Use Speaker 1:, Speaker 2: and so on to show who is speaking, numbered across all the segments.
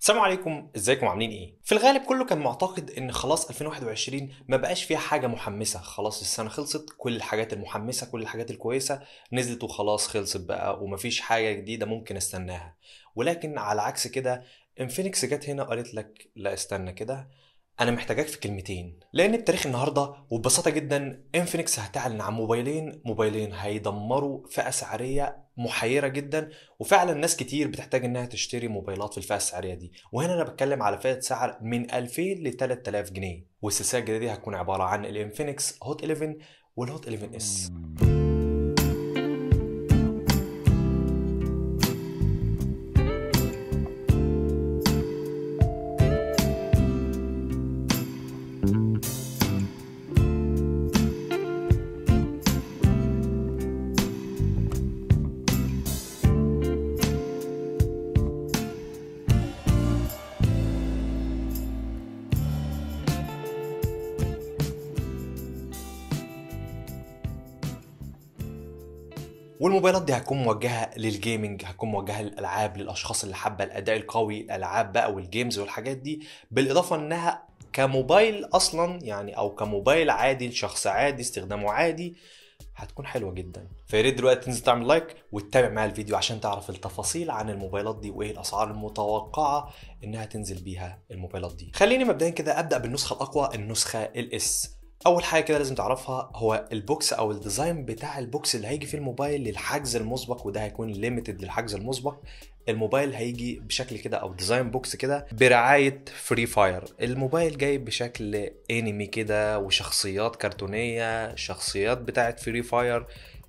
Speaker 1: السلام عليكم ازيكم عاملين ايه في الغالب كله كان معتقد ان خلاص 2021 ما بقاش فيها حاجه محمسه خلاص السنه خلصت كل الحاجات المحمسه كل الحاجات الكويسه نزلت وخلاص خلصت بقى ومفيش حاجه جديده ممكن استناها ولكن على عكس كده انفينكس جت هنا قالت لك لا استنى كده أنا محتاجاك في كلمتين لأن التاريخ النهاردة وببساطة جدا انفينكس هتعلن عن موبايلين موبايلين هيدمروا فئة سعرية محيرة جدا وفعلا ناس كتير بتحتاج انها تشتري موبايلات في الفئة السعرية دي وهنا انا بتكلم على فئة سعر من 2000 ل 3000 جنيه والسلسلة الجديدة دي هتكون عبارة عن الانفينكس هوت 11 والهوت 11 اس والموبايلات دي هتكون موجهه للجيمنج هتكون موجهه للالعاب للاشخاص اللي حابه الاداء القوي الالعاب بقى والجيمز والحاجات دي بالاضافه انها كموبايل اصلا يعني او كموبايل عادي لشخص عادي استخدامه عادي هتكون حلوه جدا فيا ريت دلوقتي تنزل تعمل لايك وتتابع معايا الفيديو عشان تعرف التفاصيل عن الموبايلات دي وايه الاسعار المتوقعه انها تنزل بيها الموبايلات دي خليني مبدئيا كده ابدا بالنسخه الاقوى النسخه الاس اول حاجه كده لازم تعرفها هو البوكس او الديزاين بتاع البوكس اللي هيجي فيه الموبايل للحجز المسبق وده هيكون ليميتد للحجز المسبق الموبايل هيجي بشكل كده او ديزاين بوكس كده برعايه فري فاير الموبايل جاي بشكل انمي كده وشخصيات كرتونيه شخصيات بتاعه فري فاير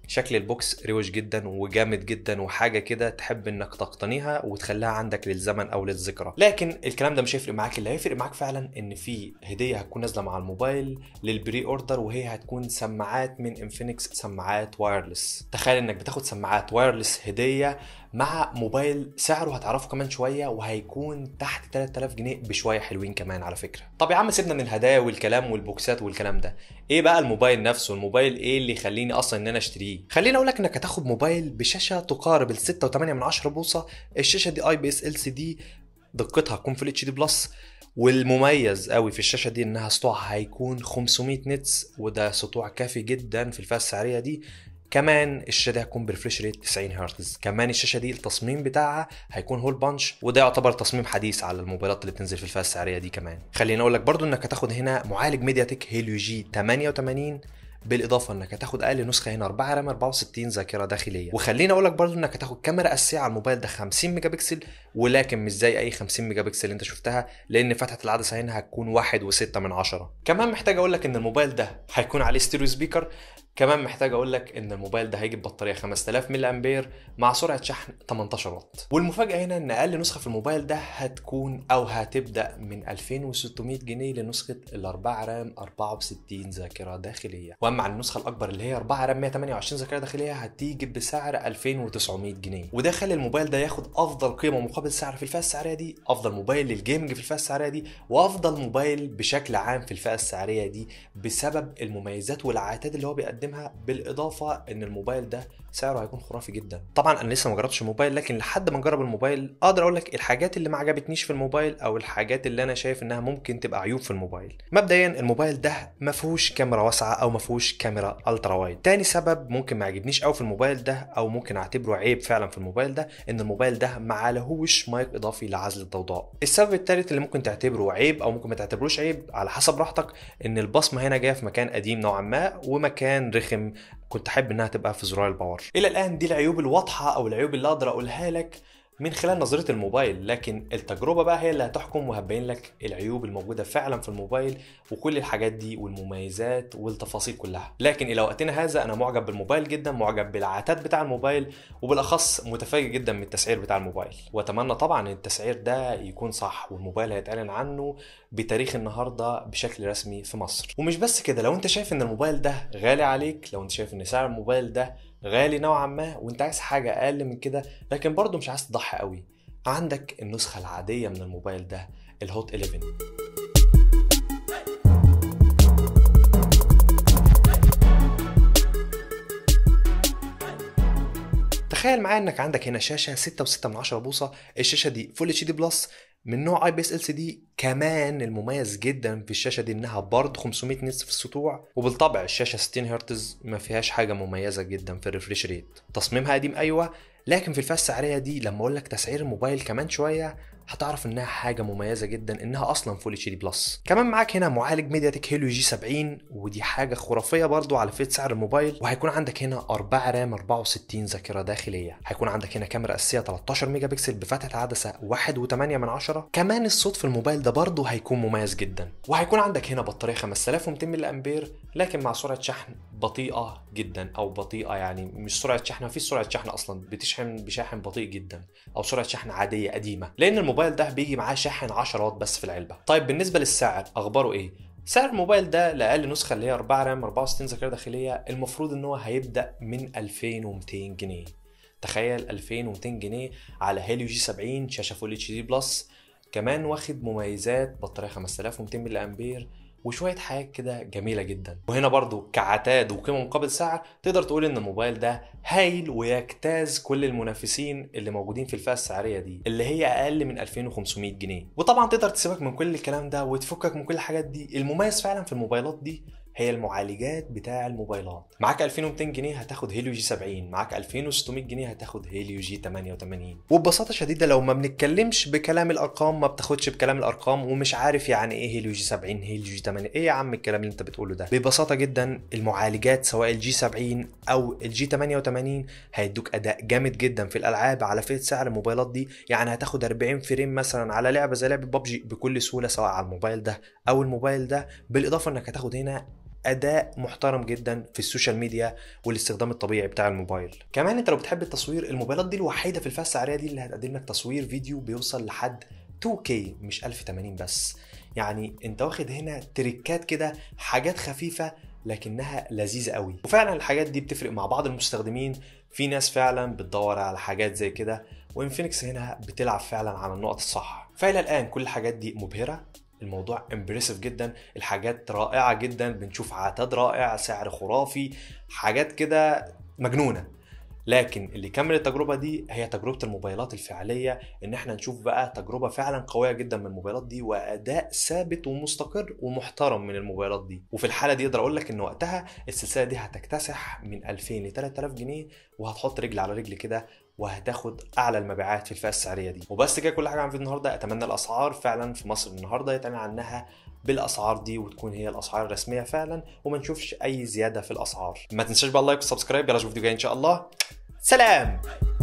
Speaker 1: شكل البوكس روش جدا وجامد جدا وحاجه كده تحب انك تقتنيها وتخليها عندك للزمن او للذكرى لكن الكلام ده مش هيفرق معاك اللي هيفرق معاك فعلا ان في هديه هتكون نازله مع الموبايل للبري اوردر وهي هتكون سماعات من انفينكس سماعات وايرلس تخيل انك بتاخد سماعات وايرلس هديه مع موبايل سعره هتعرفه كمان شويه وهيكون تحت 3000 جنيه بشويه حلوين كمان على فكره طب يا عم سيبنا من الهدايا والكلام والبوكسات والكلام ده ايه بقى الموبايل نفسه الموبايل ايه اللي يخليني اصلا ان انا اشتريه خليني اقول لك انك هتاخد موبايل بشاشه تقارب ال 6.8 بوصه الشاشه دي اي بي اس ال سي دي دقتها هتكون في اتش دي بلس والمميز قوي في الشاشه دي انها سطوعها هيكون 500 نتس وده سطوع كافي جدا في الفئه السعريه دي كمان الشاشه دي هتكون بريفريش ريت 90 هرتز كمان الشاشه دي التصميم بتاعها هيكون هول بانش وده يعتبر تصميم حديث على الموبايلات اللي بتنزل في الفئه السعريه دي كمان خليني اقول لك برضو انك هتاخد هنا معالج ميديا تك هيليو جي 88 بالاضافه انك هتاخد اقل نسخه هنا 4 رام 64 ذاكره داخليه وخليني اقول لك برده انك هتاخد كاميرا اساسيه على الموبايل ده 50 ميجا بكسل ولكن مش زي اي 50 ميجا بكسل اللي انت شفتها لان فتحه العدسه هنا هتكون 1.6 من 10 كمان محتاج اقول لك ان الموبايل ده هيكون عليه ستيريو سبيكر كمان محتاج اقول لك ان الموبايل ده هيجيب بطاريه 5000 ملي امبير مع سرعه شحن 18 واط والمفاجاه هنا ان اقل نسخه في الموبايل ده هتكون او هتبدا من 2600 جنيه لنسخه ال 4 رام 64 ذاكره داخليه واما عن النسخه الاكبر اللي هي 4 رام 128 ذاكره داخليه هتيجي بسعر 2900 جنيه وده خلى الموبايل ده ياخد افضل قيمه مقابل سعر في الفئه السعريه دي افضل موبايل للجيمنج في الفئه السعريه دي وافضل موبايل بشكل عام في الفئه السعريه دي بسبب المميزات والعتاد اللي هو بيقدمها بيستخدمها بالاضافه ان الموبايل ده سعره هيكون خرافي جدا طبعا انا لسه ما جربتش الموبايل لكن لحد ما اجرب الموبايل اقدر اقول لك الحاجات اللي ما عجبتنيش في الموبايل او الحاجات اللي انا شايف انها ممكن تبقى عيوب في الموبايل مبدئيا الموبايل ده ما فيهوش كاميرا واسعه او ما فيهوش كاميرا الترا وايد تاني سبب ممكن ما عجبنيش قوي في الموبايل ده او ممكن اعتبره عيب فعلا في الموبايل ده ان الموبايل ده ما عليهوش مايك اضافي لعزل الضوضاء السبب الثالث اللي ممكن تعتبره عيب او ممكن ما تعتبروش عيب على حسب راحتك ان البصمه هنا جايه في مكان قديم نوعا ما ومكان رخم كنت احب انها تبقى في زرار الباور الاخر الى الان دي العيوب الواضحه او العيوب اللي اقدر اقولها لك من خلال نظرة الموبايل لكن التجربة بقى هي اللي هتحكم وهتبين لك العيوب الموجودة فعلا في الموبايل وكل الحاجات دي والمميزات والتفاصيل كلها لكن إلى وقتنا هذا أنا معجب بالموبايل جدا معجب بالعتاد بتاع الموبايل وبالأخص متفاجئ جدا من التسعير بتاع الموبايل وأتمنى طبعا إن التسعير ده يكون صح والموبايل هيتعلن عنه بتاريخ النهارده بشكل رسمي في مصر ومش بس كده لو انت شايف ان الموبايل ده غالي عليك لو انت شايف ان سعر الموبايل ده غالي نوعا ما وانت عايز حاجه اقل من كده لكن برضه مش عايز تضحي قوي عندك النسخه العاديه من الموبايل ده الهوت 11 تخيل معايا انك عندك هنا شاشه 6.6 بوصه الشاشه دي فول اتش دي بلس من نوع اي بي اس ال سي دي كمان المميز جدا في الشاشه دي انها برضه 500 نتس في السطوع وبالطبع الشاشه 60 هرتز ما فيهاش حاجه مميزه جدا في الريفريش ريت تصميمها قديم ايوه لكن في الفئه السعريه دي لما اقول لك تسعير الموبايل كمان شويه هتعرف انها حاجه مميزه جدا انها اصلا فول اتش دي بلس كمان معاك هنا معالج ميديا تك هيليو جي 70 ودي حاجه خرافيه برضو على فئه سعر الموبايل وهيكون عندك هنا 4 رام 64 ذاكره داخليه هيكون عندك هنا كاميرا اساسيه 13 ميجا بكسل بفتحه عدسه 1.8 من كمان الصوت في الموبايل ده برضو هيكون مميز جدا وهيكون عندك هنا بطاريه 5200 ملي امبير لكن مع سرعه شحن بطيئه جدا او بطيئه يعني مش سرعه شحن في سرعه شحن اصلا بتشحن بشاحن بطيء جدا او سرعه شحن عاديه قديمه لان الموبايل ده بيجي معاه شاحن 10 واط بس في العلبه طيب بالنسبه للسعر اخباره ايه سعر الموبايل ده لاقل نسخه اللي هي 4 رام 64 ذاكره داخليه المفروض ان هو هيبدا من 2200 جنيه تخيل 2200 جنيه على هيليو جي 70 شاشه فول اتش دي بلس كمان واخد مميزات بطاريه 5200 ملي امبير وشويه حاجات كده جميله جدا وهنا برضو كعتاد وقيمه مقابل سعر تقدر تقول ان الموبايل ده هايل ويجتاز كل المنافسين اللي موجودين في الفئه السعريه دي اللي هي اقل من 2500 جنيه وطبعا تقدر تسيبك من كل الكلام ده وتفكك من كل الحاجات دي المميز فعلا في الموبايلات دي هي المعالجات بتاع الموبايلات معاك 2200 جنيه هتاخد هيليو جي 70 معاك 2600 جنيه هتاخد هيليو جي 88 وببساطه شديده لو ما بنتكلمش بكلام الارقام ما بتاخدش بكلام الارقام ومش عارف يعني ايه هيليو جي 70 هيليو جي 80 ايه يا عم الكلام اللي انت بتقوله ده ببساطه جدا المعالجات سواء الجي 70 او الجي 88 هيدوك اداء جامد جدا في الالعاب على فئه سعر الموبايلات دي يعني هتاخد 40 فريم مثلا على لعبه زي لعبه ببجي بكل سهوله سواء على الموبايل ده او الموبايل ده بالاضافه انك هتاخد هنا اداء محترم جدا في السوشيال ميديا والاستخدام الطبيعي بتاع الموبايل كمان انت لو بتحب التصوير الموبايلات دي الوحيده في الفئه السعريه دي اللي هتقدم لك تصوير فيديو بيوصل لحد 2K مش 1080 بس يعني انت واخد هنا تريكات كده حاجات خفيفه لكنها لذيذه قوي وفعلا الحاجات دي بتفرق مع بعض المستخدمين في ناس فعلا بتدور على حاجات زي كده وانفينكس هنا بتلعب فعلا على النقط الصح فإلى الآن كل الحاجات دي مبهرة الموضوع امبرسيف جدا الحاجات رائعه جدا بنشوف عتاد رائع سعر خرافي حاجات كده مجنونه لكن اللي كمل التجربه دي هي تجربه الموبايلات الفعليه ان احنا نشوف بقى تجربه فعلا قويه جدا من الموبايلات دي واداء ثابت ومستقر ومحترم من الموبايلات دي وفي الحاله دي اقدر اقول لك ان وقتها السلسله دي هتكتسح من 2000 ل 3000 جنيه وهتحط رجل على رجل كده وهتاخد اعلى المبيعات في الفئه السعريه دي وبس كده كل حاجه عن فيديو النهارده اتمنى الاسعار فعلا في مصر النهارده يتعلن عنها بالاسعار دي وتكون هي الاسعار الرسميه فعلا وما نشوفش اي زياده في الاسعار ما تنساش بقى اللايك والسبسكرايب يلا نشوف فيديو جاي ان شاء الله سلام